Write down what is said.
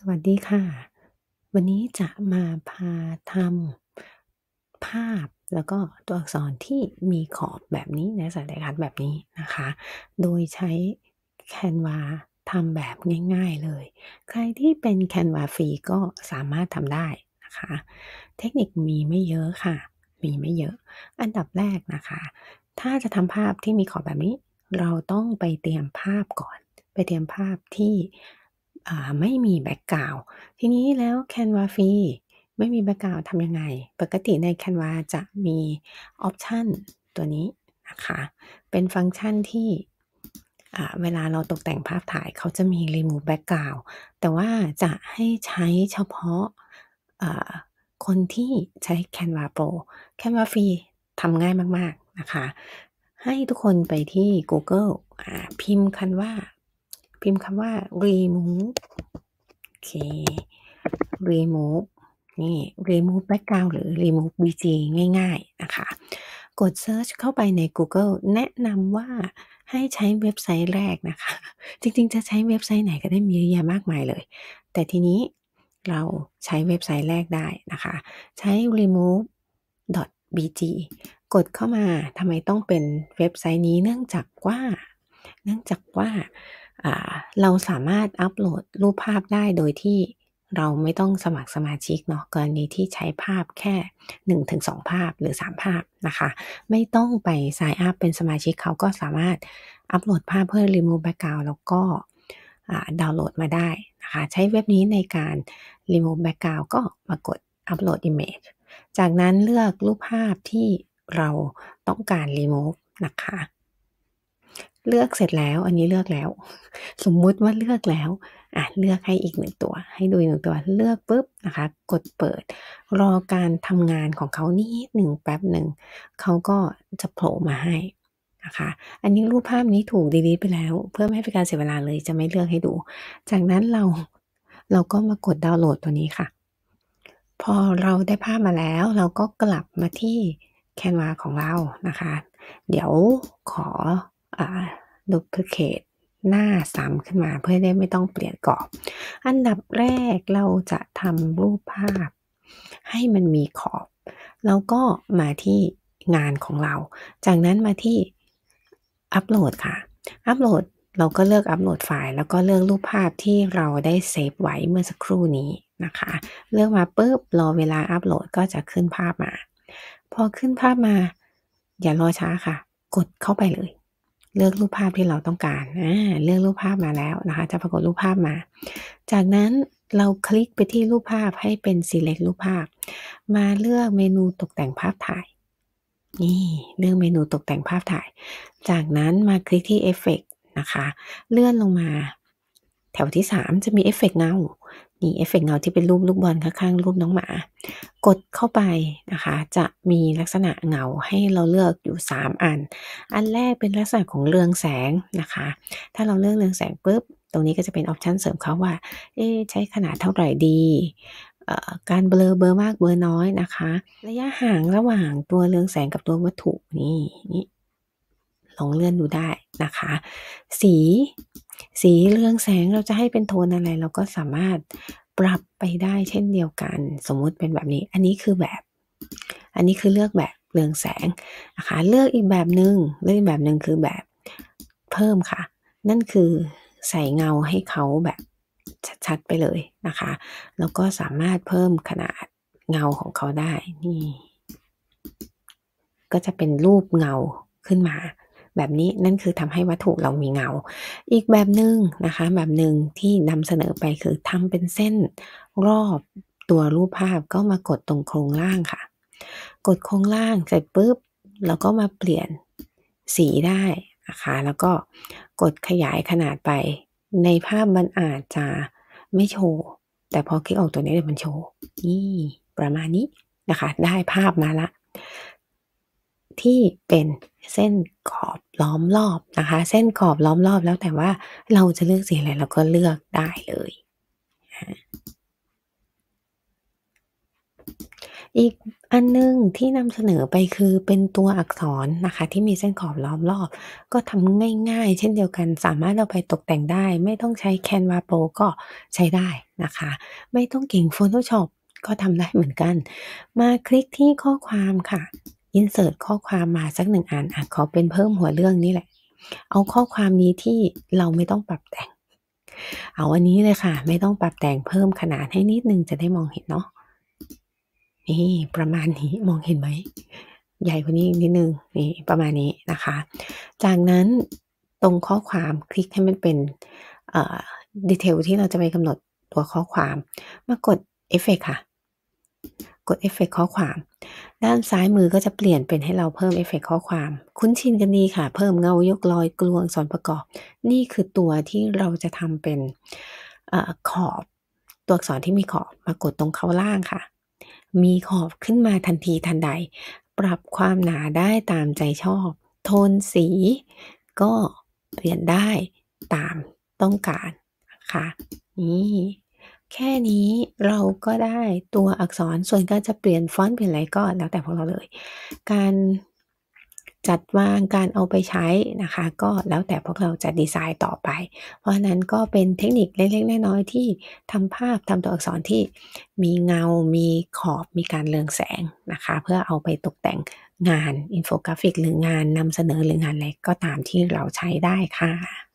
สวัสดีค่ะ วันนี้จะมาพาทำภาพ แล้วก็ตัวอักษรที่มีขอบแบบนี้นะสายลักษณ์แบบนี้นะคะ โดยใช้แคนวาทำแบบง่ายๆเลย ใครที่เป็นแคนวาฟรีก็สามารถทำได้นะคะ เทคนิคมีไม่เยอะค่ะ มีไม่เยอะ อันดับแรกนะคะ ถ้าจะทำภาพที่มีขอบแบบนี้ เราต้องไปเตรียมภาพก่อน ไปเตรียมภาพที่ไม่มีแบ็กกราวทีนี้แล้ว Canva ฟรีไม่มีแบ็กกราวทำยังไง ปกติใน Canva จะมีออปชันตัวนี้นะคะ เป็นฟังก์ชันที่เวลาเราตกแต่งภาพถ่ายเขาจะมี remove background แต่ว่าจะให้ใช้เฉพาะคนที่ใช้ Canva Pro Canva ฟรีทำง่ายมาก ๆ นะคะ ให้ทุกคนไปที่ Google พิมพ์คันว่าพิมพ์คำว่า remove โอเค remove นี่ remove background หรือ remove bg ง่ายๆนะคะ กด search เข้าไปใน Google แนะนำว่าให้ใช้เว็บไซต์แรกนะคะ จริงๆจะใช้เว็บไซต์ไหนก็ได้มีเยอะแยะมากมายเลย แต่ทีนี้เราใช้เว็บไซต์แรกได้นะคะ ใช้ remove bg กดเข้ามาทำไมต้องเป็นเว็บไซต์นี้เนื่องจากว่า เนื่องจากว่าเราสามารถอัปโหลดรูปภาพได้โดยที่เราไม่ต้องสมัครสมาชิกเนาะกรณีที่ใช้ภาพแค่ 1-2 ภาพหรือ 3 ภาพนะคะ ไม่ต้องไปสายอัพเป็นสมาชิกเขาก็สามารถอัปโหลดภาพเพื่อรีมูฟแบ็กกราวแล้วก็ดาวน์โหลดมาได้นะคะ ใช้เว็บนี้ในการรีมูฟแบ็กกราวก็มากดอัปโหลด Image จากนั้นเลือกรูปภาพที่เราต้องการรีมูฟนะคะเลือกเสร็จแล้ว อันนี้เลือกแล้ว สมมุติว่าเลือกแล้ว อ่ะ เลือกให้อีกหนึ่งตัว ให้ดูหนึ่งตัว เลือกปุ๊บนะคะ กดเปิด รอการทำงานของเขานี่หนึ่งแป๊บหนึ่ง เขาก็จะโผล่มาให้นะคะ อันนี้รูปภาพนี้ถูกดีลิทไปแล้วเพื่อไม่ให้เป็นการเสียเวลาเลย จะไม่เลือกให้ดู จากนั้นเราเราก็มากดดาวน์โหลดตัวนี้ค่ะ พอเราได้ภาพมาแล้วเราก็กลับมาที่แคนวาของเรานะคะ เดี๋ยวขอดูพลิเคตหน้าซ้ำขึ้นมาเพื่อได้ไม่ต้องเปลี่ยนกรอบ อันดับแรกเราจะทำรูปภาพให้มันมีขอบ แล้วก็มาที่งานของเรา จากนั้นมาที่อัปโหลดค่ะ อัปโหลดเราก็เลือกอัปโหลดไฟล์แล้วก็เลือกรูปภาพที่เราได้เซฟไว้เมื่อสักครู่นี้นะคะเลือกมาปุ๊บรอเวลาอัปโหลดก็จะขึ้นภาพมา พอขึ้นภาพมา อย่ารอช้าค่ะ กดเข้าไปเลยเลือกรูปภาพที่เราต้องการอ่าเลือกรูปภาพมาแล้ว นะคะ จะปรากฏรูปภาพมา จากนั้นเราคลิกไปที่รูปภาพให้เป็น select รูปภาพ มาเลือกเมนูตกแต่งภาพถ่าย นี่เลือกเมนูตกแต่งภาพถ่าย จากนั้นมาคลิกที่เอฟเฟกนะคะ เลื่อนลงมาแถวที่ 3 จะมีเอฟเฟกเงานี่เอฟเฟกเงา ที่เป็นรูป ลูกบอลข้างๆรูปน้องหมา กดเข้าไปนะคะจะมีลักษณะเงาให้เราเลือกอยู่ 3 อัน อันแรกเป็นลักษณะของเรืองแสงนะคะ ถ้าเราเลือกเรืองแสงปุ๊บตรงนี้ก็จะเป็นออปชันเสริมเขาว่าเอ๊ใช้ขนาดเท่าไหร่ดี การเบลอเบอร์มากเบอร์น้อยนะคะ ระยะห่างระหว่างตัวเรืองแสงกับตัววัตถุนี่นี่ลองเลื่อนดูได้นะคะ สี สีเรืองแสงเราจะให้เป็นโทนอะไร เราก็สามารถปรับไปได้เช่นเดียวกันสมมุติเป็นแบบนี้อันนี้คือแบบ อันนี้คือเลือกแบบเรืองแสงนะคะ เลือกอีกแบบหนึง่งเลือกอีกแบบหนึ่งคือแบบเพิ่มค่ะ นั่นคือใส่เงาให้เขาแบบชัดๆไปเลยนะคะแล้วก็สามารถเพิ่มขนาดเงาของเขาได้นี่ก็จะเป็นรูปเงาขึ้นมาแบบนี้นั่นคือทำให้วัตถุเรามีเงา อีกแบบหนึ่งนะคะ แบบหนึ่งที่นำเสนอไปคือทำเป็นเส้นรอบตัวรูปภาพก็มากดตรงโครงล่างค่ะ กดโครงล่างเสร็จปุ๊บเราก็มาเปลี่ยนสีได้นะคะแล้วก็กดขยายขนาดไป ในภาพมันอาจจะไม่โชว์แต่พอคลิกออกตัวนี้เดี๋ยวมันโชว์นี่ประมาณนี้นะคะ ได้ภาพมาละที่เป็นเส้นขอบล้อมรอบนะคะ เส้นขอบล้อมรอบ แล้วแต่ว่าเราจะเลือกสีอะไรเราก็เลือกได้เลย อีกอันนึงที่นำเสนอไปคือเป็นตัวอักษรนะคะที่มีเส้นขอบล้อมรอบ ก็ทำง่ายๆ เช่นเดียวกันสามารถเอาไปตกแต่งได้ ไม่ต้องใช้แคนวาโปรก็ใช้ได้นะคะ ไม่ต้องเก่ง Photoshop ก็ทำได้เหมือนกัน มาคลิกที่ข้อความค่ะอินเสิร์ตข้อความมาสักหนึ่งอ่านอ่ะขอเป็นเพิ่มหัวเรื่องนี่แหละ เอาข้อความนี้ที่เราไม่ต้องปรับแต่งเอาอันนี้เลยค่ะ ไม่ต้องปรับแต่งเพิ่มขนาดให้นิดนึงจะได้มองเห็นเนาะนี่ประมาณนี้มองเห็นไหมใหญ่กว่านี้อีกนิดนึงนี่ประมาณนี้นะคะ จากนั้นตรงข้อความคลิกให้มันเป็นดีเทลที่เราจะไปกำหนดตัวข้อความมากดเอฟเฟกค่ะกดเอฟเฟกข้อความ ด้านซ้ายมือก็จะเปลี่ยนเป็นให้เราเพิ่มเอฟเฟกข้อความ คุ้นชินกันดีค่ะเพิ่มเงายกลอยกลวงสอนประกอบ นี่คือตัวที่เราจะทำเป็นอขอบตัวอักษรที่มีขอบมากดตรงเขาล่างค่ะ มีขอบขึ้นมาทันทีทันใด ปรับความหนาได้ตามใจชอบ โทนสีก็เปลี่ยนได้ตามต้องการนะคะนี่แค่นี้เราก็ได้ตัวอักษรส่วนก็จะเปลี่ยนฟอนต์เปลี่ยนอะไรก็แล้วแต่พวกเราเลย การจัดวางการเอาไปใช้นะคะ ก็แล้วแต่พวกเราจะดีไซน์ต่อไป เพราะนั้นก็เป็นเทคนิคเล็กๆน้อยๆที่ทำภาพทำตัวอักษรที่มีเงา มีขอบมีการเรืองแสงนะคะ เพื่อเอาไปตกแต่งงานอินโฟกราฟิกหรืองานนำเสนอหรืองานอะไรก็ตามที่เราใช้ได้ค่ะ